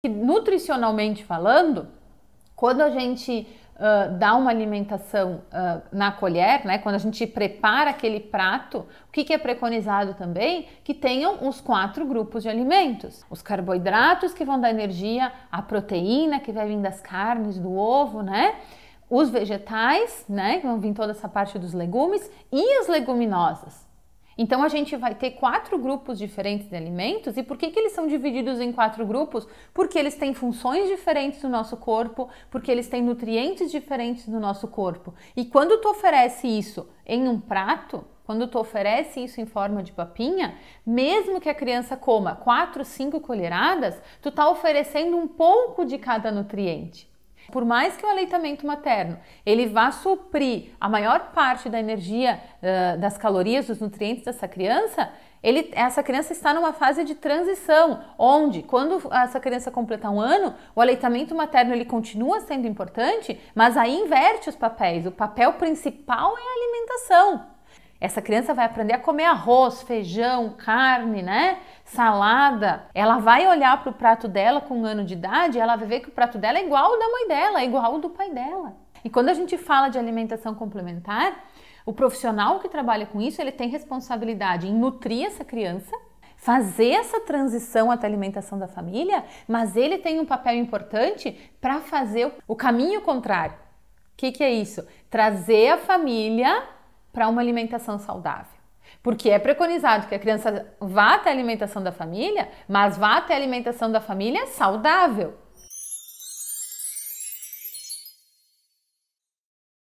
que nutricionalmente falando, quando a gente uh, dá uma alimentação uh, na colher, né, quando a gente prepara aquele prato, o que, que é preconizado também? Que tenham os quatro grupos de alimentos: os carboidratos que vão dar energia, a proteína que vai vir das carnes, do ovo, né? Os vegetais, né? Que vão vir toda essa parte dos legumes e as leguminosas. Então a gente vai ter quatro grupos diferentes de alimentos. E por que, que eles são divididos em quatro grupos? Porque eles têm funções diferentes no nosso corpo, porque eles têm nutrientes diferentes no nosso corpo. E quando tu oferece isso em um prato, quando tu oferece isso em forma de papinha, mesmo que a criança coma 4, 5 colheradas, tu tá oferecendo um pouco de cada nutriente. Por mais que o aleitamento materno ele vá suprir a maior parte da energia, eh, das calorias, dos nutrientes dessa criança, ele, essa criança está numa fase de transição, onde, quando essa criança completar um ano, o aleitamento materno ele continua sendo importante, mas aí inverte os papéis. O papel principal é a alimentação. Essa criança vai aprender a comer arroz, feijão, carne, né? Salada. Ela vai olhar para o prato dela com um ano de idade, ela vai ver que o prato dela é igual ao da mãe dela, é igual ao do pai dela. E quando a gente fala de alimentação complementar, o profissional que trabalha com isso, ele tem responsabilidade em nutrir essa criança, fazer essa transição até a alimentação da família, mas ele tem um papel importante para fazer o caminho contrário. O que, que é isso? Trazer a família para uma alimentação saudável. Porque é preconizado que a criança vá até a alimentação da família, mas vá até a alimentação da família saudável.